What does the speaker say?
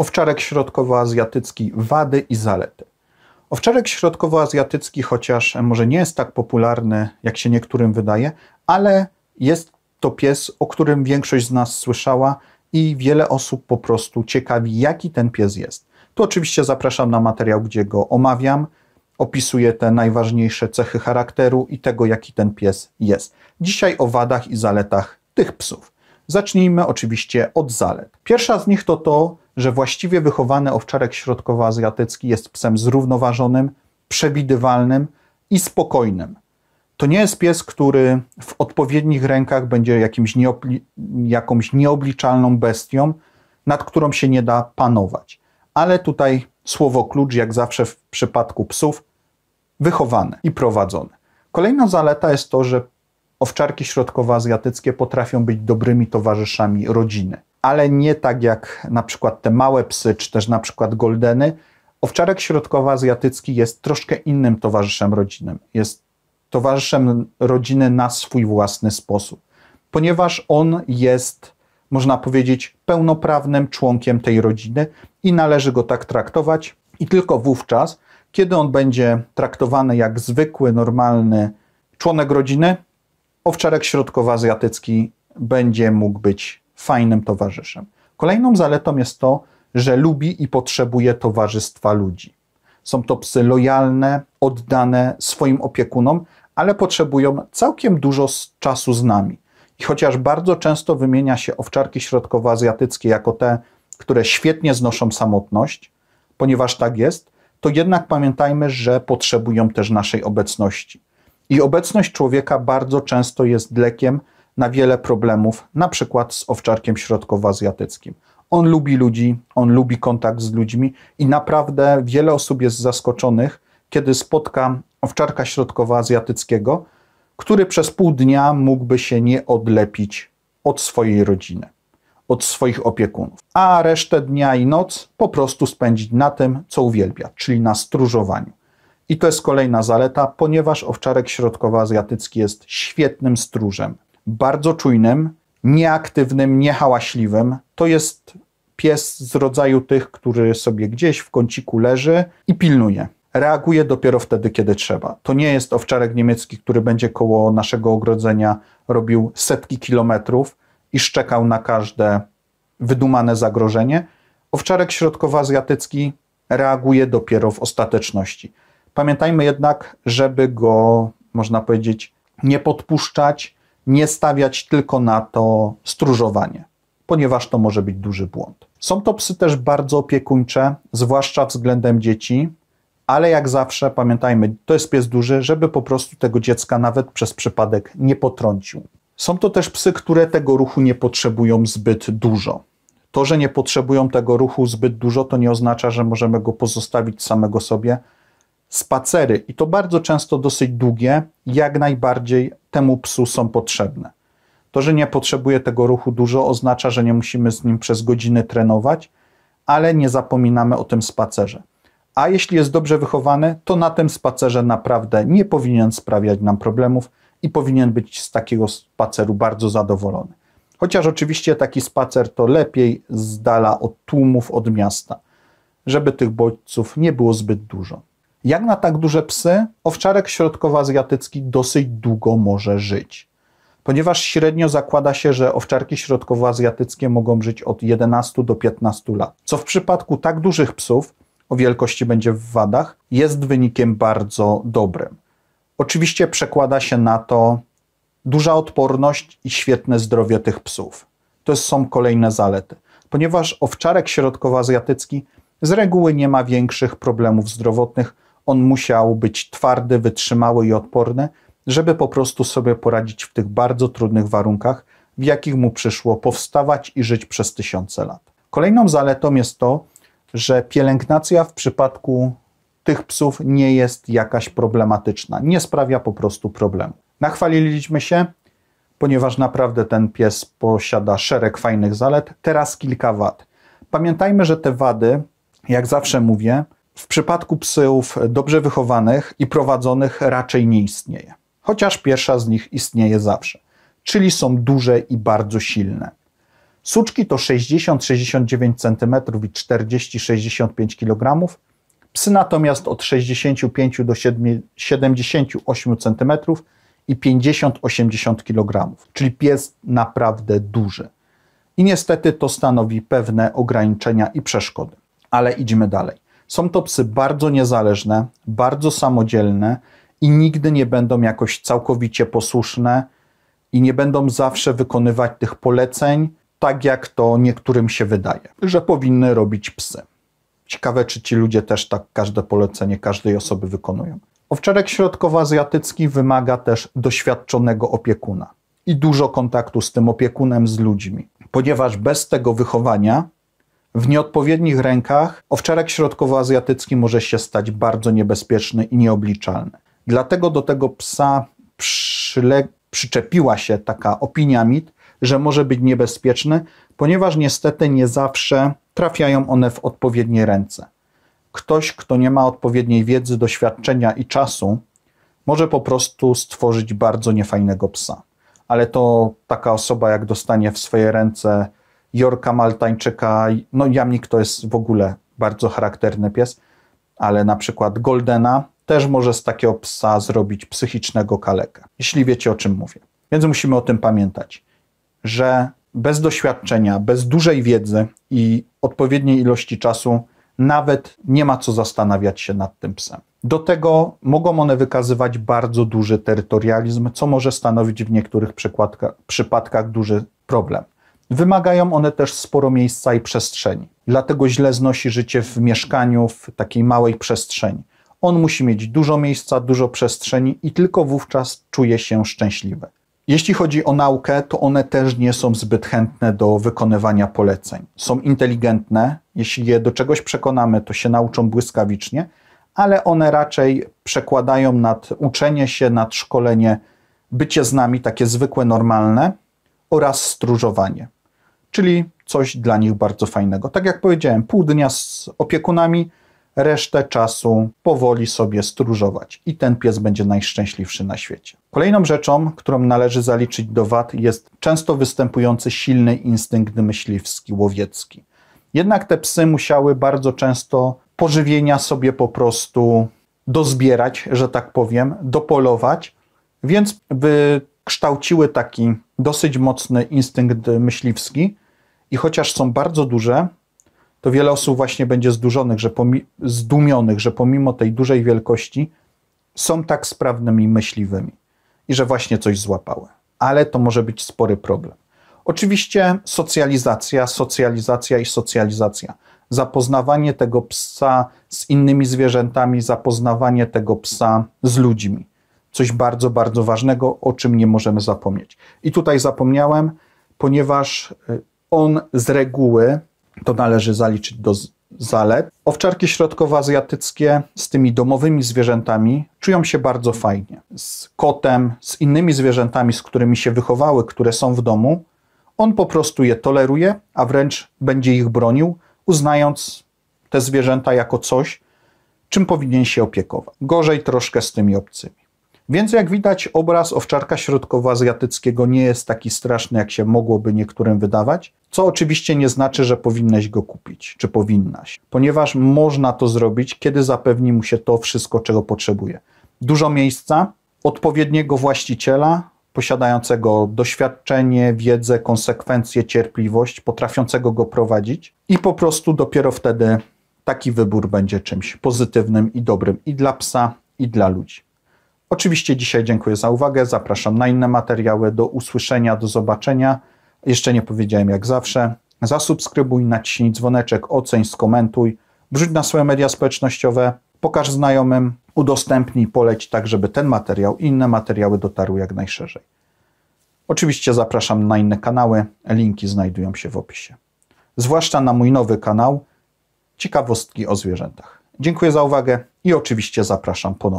Owczarek środkowoazjatycki wady i zalety. Owczarek środkowoazjatycki, chociaż może nie jest tak popularny, jak się niektórym wydaje, ale jest to pies, o którym większość z nas słyszała i wiele osób po prostu ciekawi, jaki ten pies jest. Tu oczywiście zapraszam na materiał, gdzie go omawiam, opisuję te najważniejsze cechy charakteru i tego, jaki ten pies jest. Dzisiaj o wadach i zaletach tych psów. Zacznijmy oczywiście od zalet. Pierwsza z nich to to, że właściwie wychowany owczarek środkowoazjatycki jest psem zrównoważonym, przewidywalnym i spokojnym. To nie jest pies, który w odpowiednich rękach będzie jakimś nieobli jakąś nieobliczalną bestią, nad którą się nie da panować. Ale tutaj słowo klucz, jak zawsze w przypadku psów, wychowany i prowadzony. Kolejna zaleta jest to, że owczarki środkowoazjatyckie potrafią być dobrymi towarzyszami rodziny ale nie tak jak na przykład te małe psy, czy też na przykład goldeny. Owczarek środkowoazjatycki jest troszkę innym towarzyszem rodzinnym. Jest towarzyszem rodziny na swój własny sposób, ponieważ on jest, można powiedzieć, pełnoprawnym członkiem tej rodziny i należy go tak traktować. I tylko wówczas, kiedy on będzie traktowany jak zwykły, normalny członek rodziny, owczarek środkowoazjatycki będzie mógł być fajnym towarzyszem. Kolejną zaletą jest to, że lubi i potrzebuje towarzystwa ludzi. Są to psy lojalne, oddane swoim opiekunom, ale potrzebują całkiem dużo czasu z nami. I chociaż bardzo często wymienia się owczarki środkowoazjatyckie jako te, które świetnie znoszą samotność, ponieważ tak jest, to jednak pamiętajmy, że potrzebują też naszej obecności. I obecność człowieka bardzo często jest lekiem na wiele problemów, na przykład z owczarkiem środkowoazjatyckim. On lubi ludzi, on lubi kontakt z ludźmi i naprawdę wiele osób jest zaskoczonych, kiedy spotka owczarka środkowoazjatyckiego, który przez pół dnia mógłby się nie odlepić od swojej rodziny, od swoich opiekunów, a resztę dnia i noc po prostu spędzić na tym, co uwielbia, czyli na stróżowaniu. I to jest kolejna zaleta, ponieważ owczarek środkowoazjatycki jest świetnym stróżem bardzo czujnym, nieaktywnym, niehałaśliwym. To jest pies z rodzaju tych, który sobie gdzieś w kąciku leży i pilnuje. Reaguje dopiero wtedy, kiedy trzeba. To nie jest owczarek niemiecki, który będzie koło naszego ogrodzenia robił setki kilometrów i szczekał na każde wydumane zagrożenie. Owczarek środkowoazjatycki reaguje dopiero w ostateczności. Pamiętajmy jednak, żeby go, można powiedzieć, nie podpuszczać, nie stawiać tylko na to stróżowanie, ponieważ to może być duży błąd. Są to psy też bardzo opiekuńcze, zwłaszcza względem dzieci, ale jak zawsze pamiętajmy, to jest pies duży, żeby po prostu tego dziecka nawet przez przypadek nie potrącił. Są to też psy, które tego ruchu nie potrzebują zbyt dużo. To, że nie potrzebują tego ruchu zbyt dużo, to nie oznacza, że możemy go pozostawić samego sobie, spacery, i to bardzo często dosyć długie, jak najbardziej temu psu są potrzebne. To, że nie potrzebuje tego ruchu dużo, oznacza, że nie musimy z nim przez godziny trenować, ale nie zapominamy o tym spacerze. A jeśli jest dobrze wychowany, to na tym spacerze naprawdę nie powinien sprawiać nam problemów i powinien być z takiego spaceru bardzo zadowolony. Chociaż oczywiście taki spacer to lepiej z dala od tłumów, od miasta, żeby tych bodźców nie było zbyt dużo. Jak na tak duże psy, owczarek środkowoazjatycki dosyć długo może żyć. Ponieważ średnio zakłada się, że owczarki środkowoazjatyckie mogą żyć od 11 do 15 lat, co w przypadku tak dużych psów, o wielkości będzie w wadach, jest wynikiem bardzo dobrym. Oczywiście przekłada się na to duża odporność i świetne zdrowie tych psów. To są kolejne zalety. Ponieważ owczarek środkowoazjatycki z reguły nie ma większych problemów zdrowotnych, on musiał być twardy, wytrzymały i odporny, żeby po prostu sobie poradzić w tych bardzo trudnych warunkach, w jakich mu przyszło powstawać i żyć przez tysiące lat. Kolejną zaletą jest to, że pielęgnacja w przypadku tych psów nie jest jakaś problematyczna, nie sprawia po prostu problemu. Nachwaliliśmy się, ponieważ naprawdę ten pies posiada szereg fajnych zalet. Teraz kilka wad. Pamiętajmy, że te wady, jak zawsze mówię, w przypadku psów dobrze wychowanych i prowadzonych raczej nie istnieje, chociaż pierwsza z nich istnieje zawsze, czyli są duże i bardzo silne. Suczki to 60-69 cm i 40-65 kg, psy natomiast od 65 do 78 cm i 50-80 kg, czyli pies naprawdę duży. I niestety to stanowi pewne ograniczenia i przeszkody. Ale idźmy dalej. Są to psy bardzo niezależne, bardzo samodzielne i nigdy nie będą jakoś całkowicie posłuszne i nie będą zawsze wykonywać tych poleceń tak, jak to niektórym się wydaje, że powinny robić psy. Ciekawe, czy ci ludzie też tak każde polecenie każdej osoby wykonują. Owczarek środkowoazjatycki wymaga też doświadczonego opiekuna i dużo kontaktu z tym opiekunem, z ludźmi, ponieważ bez tego wychowania w nieodpowiednich rękach owczarek środkowoazjatycki może się stać bardzo niebezpieczny i nieobliczalny. Dlatego do tego psa przyle- przyczepiła się taka opinia mit, że może być niebezpieczny, ponieważ niestety nie zawsze trafiają one w odpowiednie ręce. Ktoś, kto nie ma odpowiedniej wiedzy, doświadczenia i czasu, może po prostu stworzyć bardzo niefajnego psa. Ale to taka osoba, jak dostanie w swoje ręce Jorka Maltańczyka, no Jamnik to jest w ogóle bardzo charakterny pies, ale na przykład Goldena też może z takiego psa zrobić psychicznego kalekę, jeśli wiecie o czym mówię. Więc musimy o tym pamiętać, że bez doświadczenia, bez dużej wiedzy i odpowiedniej ilości czasu nawet nie ma co zastanawiać się nad tym psem. Do tego mogą one wykazywać bardzo duży terytorializm, co może stanowić w niektórych przypadkach duży problem. Wymagają one też sporo miejsca i przestrzeni. Dlatego źle znosi życie w mieszkaniu, w takiej małej przestrzeni. On musi mieć dużo miejsca, dużo przestrzeni i tylko wówczas czuje się szczęśliwy. Jeśli chodzi o naukę, to one też nie są zbyt chętne do wykonywania poleceń. Są inteligentne, jeśli je do czegoś przekonamy, to się nauczą błyskawicznie, ale one raczej przekładają nad uczenie się, nad szkolenie, bycie z nami takie zwykłe, normalne oraz stróżowanie czyli coś dla nich bardzo fajnego. Tak jak powiedziałem, pół dnia z opiekunami, resztę czasu powoli sobie stróżować i ten pies będzie najszczęśliwszy na świecie. Kolejną rzeczą, którą należy zaliczyć do wad jest często występujący silny instynkt myśliwski, łowiecki. Jednak te psy musiały bardzo często pożywienia sobie po prostu dozbierać, że tak powiem, dopolować, więc w kształciły taki dosyć mocny instynkt myśliwski i chociaż są bardzo duże, to wiele osób właśnie będzie zdurzonych, że zdumionych, że pomimo tej dużej wielkości są tak sprawnymi myśliwymi i że właśnie coś złapały. Ale to może być spory problem. Oczywiście socjalizacja, socjalizacja i socjalizacja. Zapoznawanie tego psa z innymi zwierzętami, zapoznawanie tego psa z ludźmi coś bardzo, bardzo ważnego, o czym nie możemy zapomnieć. I tutaj zapomniałem, ponieważ y, on z reguły, to należy zaliczyć do zalet, owczarki środkowoazjatyckie z tymi domowymi zwierzętami czują się bardzo fajnie. Z kotem, z innymi zwierzętami, z którymi się wychowały, które są w domu, on po prostu je toleruje, a wręcz będzie ich bronił, uznając te zwierzęta jako coś, czym powinien się opiekować. Gorzej troszkę z tymi obcymi. Więc jak widać, obraz owczarka środkowoazjatyckiego nie jest taki straszny, jak się mogłoby niektórym wydawać, co oczywiście nie znaczy, że powinnaś go kupić, czy powinnaś, ponieważ można to zrobić, kiedy zapewni mu się to wszystko, czego potrzebuje. Dużo miejsca, odpowiedniego właściciela, posiadającego doświadczenie, wiedzę, konsekwencje, cierpliwość, potrafiącego go prowadzić i po prostu dopiero wtedy taki wybór będzie czymś pozytywnym i dobrym i dla psa, i dla ludzi. Oczywiście dzisiaj dziękuję za uwagę, zapraszam na inne materiały, do usłyszenia, do zobaczenia. Jeszcze nie powiedziałem jak zawsze, zasubskrybuj, naciśnij dzwoneczek, oceń, skomentuj, wrzuć na swoje media społecznościowe, pokaż znajomym, udostępnij, poleć tak, żeby ten materiał i inne materiały dotarły jak najszerzej. Oczywiście zapraszam na inne kanały, linki znajdują się w opisie. Zwłaszcza na mój nowy kanał Ciekawostki o zwierzętach. Dziękuję za uwagę i oczywiście zapraszam ponownie.